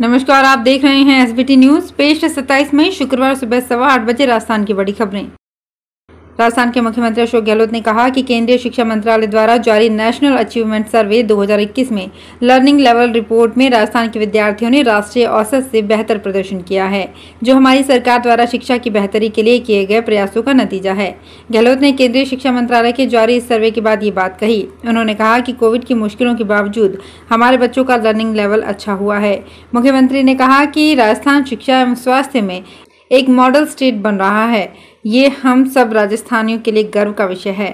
नमस्कार आप देख रहे हैं एसबीटी न्यूज पेश है सत्ताईस मई शुक्रवार सुबह सवा आठ बजे राजस्थान की बड़ी खबरें राजस्थान के मुख्यमंत्री अशोक गहलोत ने कहा कि केंद्रीय शिक्षा मंत्रालय द्वारा जारी नेशनल अचीवमेंट सर्वे 2021 में लर्निंग लेवल रिपोर्ट में राजस्थान के विद्यार्थियों ने राष्ट्रीय औसत से बेहतर प्रदर्शन किया है जो हमारी सरकार द्वारा शिक्षा की बेहतरी के लिए किए गए प्रयासों का नतीजा है गहलोत ने केंद्रीय शिक्षा मंत्रालय के जारी इस सर्वे के बाद ये बात कही उन्होंने कहा कि कोविड की मुश्किलों के बावजूद हमारे बच्चों का लर्निंग लेवल अच्छा हुआ है मुख्यमंत्री ने कहा कि राजस्थान शिक्षा एवं स्वास्थ्य में एक मॉडल स्टेट बन रहा है ये हम सब राजस्थानियों के लिए गर्व का विषय है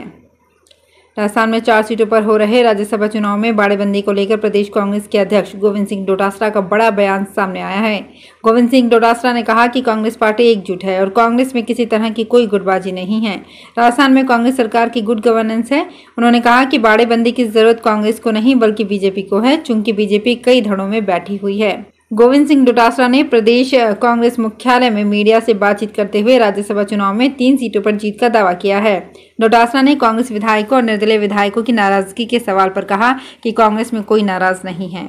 राजस्थान में चार सीटों पर हो रहे राज्यसभा चुनाव में बाड़ेबंदी को लेकर प्रदेश कांग्रेस के अध्यक्ष गोविंद सिंह डोटासरा का बड़ा बयान सामने आया है गोविंद सिंह डोटासरा ने कहा कि कांग्रेस पार्टी एकजुट है और कांग्रेस में किसी तरह की कोई गुटबाजी नहीं है राजस्थान में कांग्रेस सरकार की गुड गवर्नेंस है उन्होंने कहा कि बाड़ेबंदी की जरूरत कांग्रेस को नहीं बल्कि बीजेपी को है चूंकि बीजेपी कई धड़ों में बैठी हुई है गोविंद सिंह डोटासरा ने प्रदेश कांग्रेस मुख्यालय में मीडिया से बातचीत करते हुए राज्यसभा चुनाव में तीन सीटों पर जीत का दावा किया है डोटासरा ने कांग्रेस विधायकों और निर्दलीय विधायकों की नाराजगी के सवाल पर कहा कि कांग्रेस में कोई नाराज नहीं है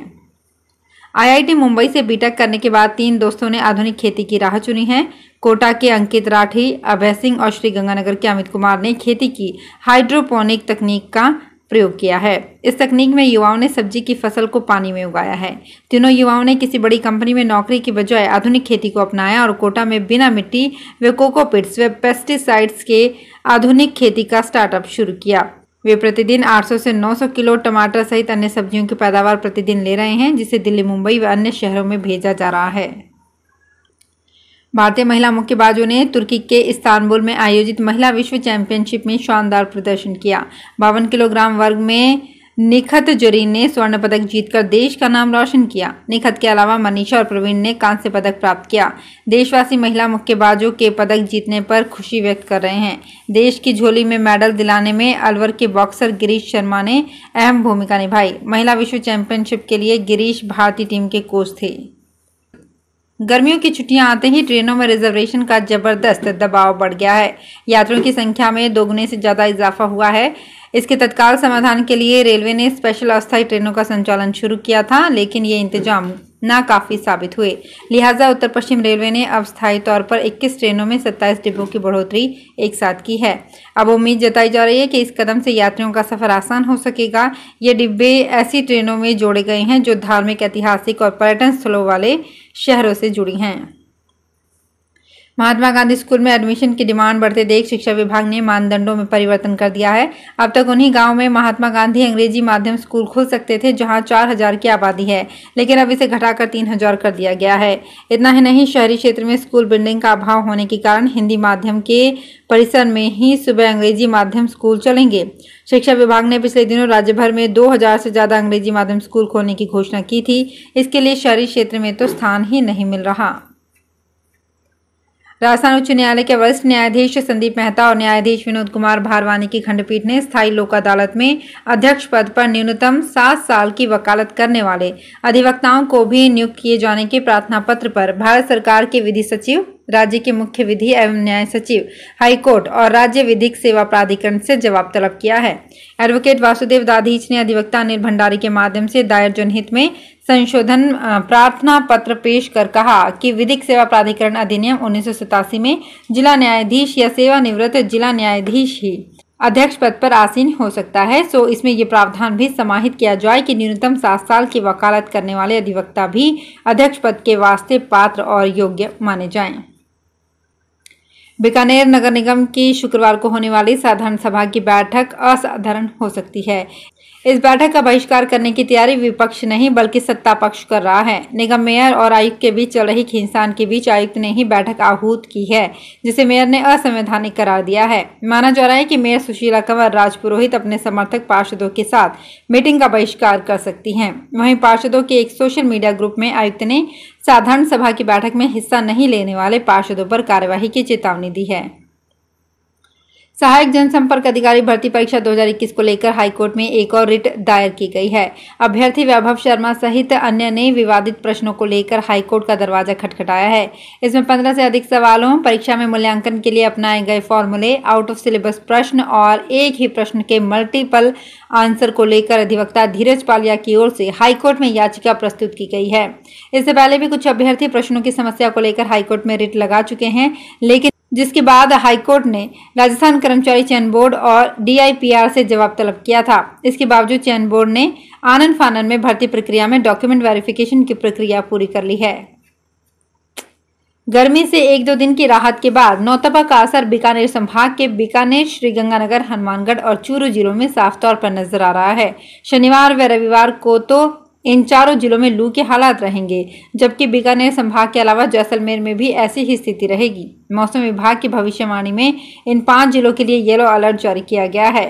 आईआईटी मुंबई से बीटेक करने के बाद तीन दोस्तों ने आधुनिक खेती की राह चुनी है कोटा के अंकित राठी अभय सिंह और श्री गंगानगर के अमित कुमार ने खेती की हाइड्रोपोनिक तकनीक का प्रयोग किया है इस तकनीक में युवाओं ने सब्जी की फसल को पानी में उगाया है तीनों युवाओं ने किसी बड़ी कंपनी में नौकरी की बजाय आधुनिक खेती को अपनाया और कोटा में बिना मिट्टी व कोकोपिट्स व पेस्टिसाइड्स के आधुनिक खेती का स्टार्टअप शुरू किया वे प्रतिदिन 800 से 900 किलो टमाटर सहित अन्य सब्जियों की पैदावार प्रतिदिन ले रहे हैं जिसे दिल्ली मुंबई व अन्य शहरों में भेजा जा रहा है भारतीय महिला मुक्केबाजों ने तुर्की के इस्तानबुल में आयोजित महिला विश्व चैंपियनशिप में शानदार प्रदर्शन किया बावन किलोग्राम वर्ग में निखत जोरीन ने स्वर्ण पदक जीतकर देश का नाम रोशन किया निखत के अलावा मनीषा और प्रवीण ने कांस्य पदक प्राप्त किया देशवासी महिला मुक्केबाजों के पदक जीतने पर खुशी व्यक्त कर रहे हैं देश की झोली में मेडल दिलाने में अलवर के बॉक्सर गिरीश शर्मा ने अहम भूमिका निभाई महिला विश्व चैंपियनशिप के लिए गिरीश भारतीय टीम के कोच थे गर्मियों की छुट्टियां आते ही ट्रेनों में रिजर्वेशन का जबरदस्त दबाव बढ़ गया है यात्रियों की संख्या में दोगुने से ज़्यादा इजाफा हुआ है इसके तत्काल समाधान के लिए रेलवे ने स्पेशल अस्थायी ट्रेनों का संचालन शुरू किया था लेकिन ये इंतजाम नाकाफी साबित हुए लिहाजा उत्तर पश्चिम रेलवे ने अब स्थायी तौर पर 21 ट्रेनों में 27 डिब्बों की बढ़ोतरी एक साथ की है अब उम्मीद जताई जा रही है कि इस कदम से यात्रियों का सफर आसान हो सकेगा ये डिब्बे ऐसी ट्रेनों में जोड़े गए हैं जो धार्मिक ऐतिहासिक और पर्यटन स्थलों वाले शहरों से जुड़ी हैं महात्मा गांधी स्कूल में एडमिशन की डिमांड बढ़ते देख शिक्षा विभाग ने मानदंडों में परिवर्तन कर दिया है अब तक उन्हीं गांव में महात्मा गांधी अंग्रेजी माध्यम स्कूल खुल सकते थे जहां चार हजार की आबादी है लेकिन अब इसे घटाकर तीन हजार कर दिया गया है इतना ही नहीं शहरी क्षेत्र में स्कूल बिल्डिंग का अभाव होने के कारण हिंदी माध्यम के परिसर में ही सुबह अंग्रेजी माध्यम स्कूल चलेंगे शिक्षा विभाग ने पिछले दिनों राज्य भर में दो से ज्यादा अंग्रेजी माध्यम स्कूल खोलने की घोषणा की थी इसके लिए शहरी क्षेत्र में तो स्थान ही नहीं मिल रहा राजस्थान उच्च न्यायालय के वरिष्ठ न्यायाधीश संदीप मेहता और न्यायाधीश विनोद कुमार भारवानी की खंडपीठ ने स्थायी लोक अदालत में अध्यक्ष पद पर न्यूनतम सात साल की वकालत करने वाले अधिवक्ताओं को भी नियुक्त किए जाने के प्रार्थना पत्र पर भारत सरकार के विधि सचिव राज्य के मुख्य विधि एवं न्याय सचिव हाईकोर्ट और राज्य विधिक सेवा प्राधिकरण से जवाब तलब किया है एडवोकेट वासुदेव दाधीच ने अधिवक्ता अनिल भंडारी के माध्यम से दायर जनहित में संशोधन प्रार्थना पत्र पेश कर कहा कि विधिक सेवा प्राधिकरण अधिनियम उन्नीस में जिला न्यायाधीश या सेवानिवृत्त जिला न्यायाधीश ही अध्यक्ष पद पर आसीन हो सकता है सो इसमें यह प्रावधान भी समाहित किया जाए कि न्यूनतम सात साल की वकालत करने वाले अधिवक्ता भी अध्यक्ष पद के वास्ते पात्र और योग्य माने जाएं। बीकानेर नगर निगम की शुक्रवार को होने वाली साधारण सभा की बैठक असाधारण हो सकती है इस बैठक का बहिष्कार करने की तैयारी विपक्ष नहीं बल्कि सत्ता पक्ष कर रहा है निगम मेयर और आयुक्त के बीच चल रही खींचतान के बीच आयुक्त ने ही बैठक आहूत की है जिसे मेयर ने असंवैधानिक करार दिया है माना जा रहा है कि मेयर सुशीला कंवर राजपुरोहित अपने समर्थक पार्षदों के साथ मीटिंग का बहिष्कार कर सकती है वही पार्षदों के एक सोशल मीडिया ग्रुप में आयुक्त ने साधारण सभा की बैठक में हिस्सा नहीं लेने वाले पार्षदों पर कार्यवाही की चेतावनी दी है सहायक जनसंपर्क अधिकारी भर्ती परीक्षा 2021 को लेकर हाईकोर्ट में एक और रिट दायर की गई है अभ्यर्थी वैभव शर्मा सहित अन्य ने विवादित प्रश्नों को लेकर हाईकोर्ट का दरवाजा खटखटाया है इसमें 15 से अधिक सवालों परीक्षा में मूल्यांकन के लिए अपनाए गए फॉर्मूले आउट ऑफ सिलेबस प्रश्न और एक ही प्रश्न के मल्टीपल आंसर को लेकर अधिवक्ता धीरज पालिया की ओर से हाईकोर्ट में याचिका प्रस्तुत की गई है इससे पहले भी कुछ अभ्यर्थी प्रश्नों की समस्या को लेकर हाईकोर्ट में रिट लगा चुके हैं लेकिन जिसके बाद हाईकोर्ट ने राजस्थान कर्मचारी चयन बोर्ड और डीआईपीआर से जवाब तलब किया था इसके बावजूद चयन बोर्ड ने आनंद फानन में भर्ती प्रक्रिया में डॉक्यूमेंट वेरिफिकेशन की प्रक्रिया पूरी कर ली है गर्मी से एक दो दिन की राहत के बाद नौतपा का असर बीकानेर संभाग के बीकानेर श्रीगंगानगर हनुमानगढ़ और चूरू जिलों में साफ तौर पर नजर आ रहा है शनिवार व रविवार को तो इन चारों जिलों में लू के हालात रहेंगे जबकि बीकानेर संभाग के अलावा जैसलमेर में भी ऐसी ही स्थिति रहेगी मौसम विभाग की भविष्यवाणी में इन पांच जिलों के लिए येलो अलर्ट जारी किया गया है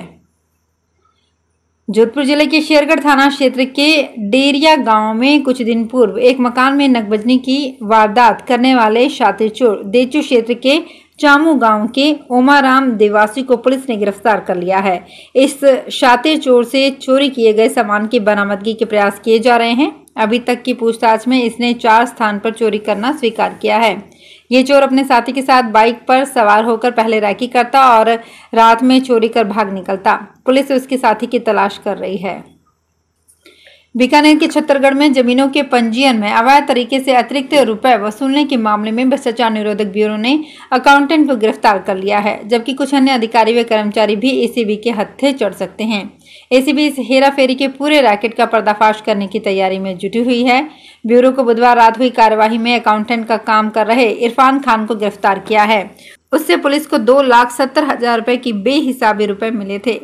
जोधपुर जिले के शेरगढ़ थाना क्षेत्र के डेरिया गांव में कुछ दिन पूर्व एक मकान में नकबजनी की वारदात करने वाले शातिर चोर देचू क्षेत्र के चामू गांव के ओमाराम देवासी को पुलिस ने गिरफ्तार कर लिया है इस शातिर चोर से चोरी किए गए सामान की बरामदगी के प्रयास किए जा रहे हैं अभी तक की पूछताछ में इसने चार स्थान पर चोरी करना स्वीकार किया है ये चोर अपने साथी के साथ बाइक पर सवार होकर पहले रैकी करता और रात में चोरी कर भाग निकलता पुलिस उसके साथी की तलाश कर रही है बीकानेर के छत्तरगढ़ में जमीनों के पंजीयन में अवैध तरीके से अतिरिक्त रुपए वसूलने के मामले में भ्रष्टाचार निरोधक ब्यूरो ने अकाउंटेंट को गिरफ्तार कर लिया है जबकि कुछ अन्य अधिकारी व कर्मचारी भी एसीबी के हत्थे चढ़ सकते हैं एसीबी इस हेराफेरी के पूरे रैकेट का पर्दाफाश करने की तैयारी में जुटी हुई है ब्यूरो को बुधवार रात हुई कार्यवाही में अकाउंटेंट का काम कर रहे इरफान खान को गिरफ्तार किया है उससे पुलिस को दो लाख सत्तर हजार रुपए की बेहिसाबी रुपए मिले थे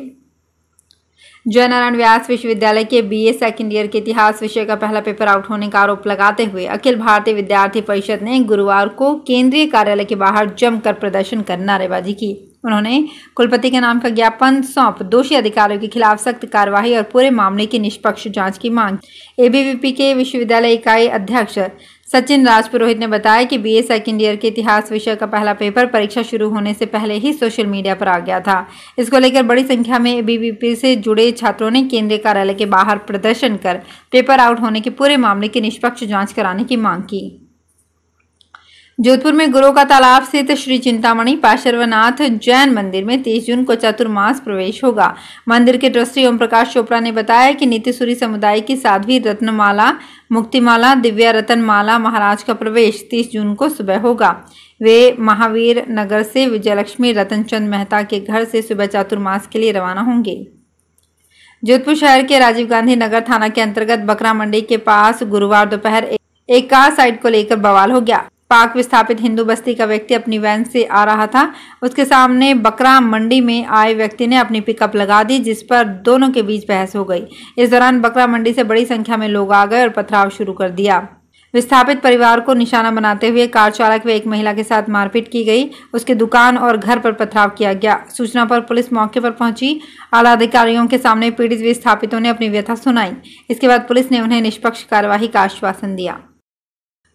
जयनारायण व्यास विश्वविद्यालय के बीए सेकंड ईयर के इतिहास विषय का पहला पेपर आउट होने का आरोप लगाते हुए अखिल भारतीय विद्यार्थी परिषद ने गुरुवार को केंद्रीय कार्यालय के बाहर जमकर प्रदर्शन कर नारेबाजी की उन्होंने कुलपति के नाम का ज्ञापन सौंप दोषी अधिकारियों के खिलाफ सख्त कार्यवाही और पूरे मामले की निष्पक्ष जांच की मांग एबीवीपी के विश्वविद्यालय इकाई अध्यक्ष सचिन राज पुरोहित ने बताया कि बीए सेकेंड ईयर के इतिहास विषय का पहला पेपर परीक्षा शुरू होने से पहले ही सोशल मीडिया पर आ गया था इसको लेकर बड़ी संख्या में एबीवीपी से जुड़े छात्रों ने केंद्रीय कार्यालय के बाहर प्रदर्शन कर पेपर आउट होने के पूरे मामले की निष्पक्ष जांच कराने की मांग की जोधपुर में गुरु का तालाब स्थित श्री चिंतामणि पार्श्वनाथ जैन मंदिर में तीस जून को चतुर्मास प्रवेश होगा मंदिर के ट्रस्टी ओम प्रकाश चोपड़ा ने बताया कि नीतिसूरी समुदाय की साध्वी रत्नमाला मुक्तिमाला दिव्या माला महाराज का प्रवेश 30 जून को सुबह होगा वे महावीर नगर से विजयलक्ष्मी रतनचंद मेहता के घर से सुबह चातुर्मास के लिए रवाना होंगे जोधपुर शहर के राजीव गांधी नगर थाना के अंतर्गत बकरा मंडी के पास गुरुवार दोपहर एक कार साइड को लेकर बवाल हो गया पाक विस्थापित हिंदू बस्ती का व्यक्ति अपनी वैन से आ रहा था उसके सामने बकरा मंडी में आए व्यक्ति ने अपनी पिकअप लगा दी जिस पर दोनों के बीच बहस हो गई इस दौरान बकरा मंडी से बड़ी संख्या में लोग आ गए और पथराव शुरू कर दिया विस्थापित परिवार को निशाना बनाते हुए कार चालक व एक महिला के साथ मारपीट की गई उसके दुकान और घर पर पथराव किया गया सूचना पर पुलिस मौके पर पहुंची आला अधिकारियों के सामने पीड़ित विस्थापितों ने अपनी व्यथा सुनाई इसके बाद पुलिस ने उन्हें निष्पक्ष कार्यवाही का आश्वासन दिया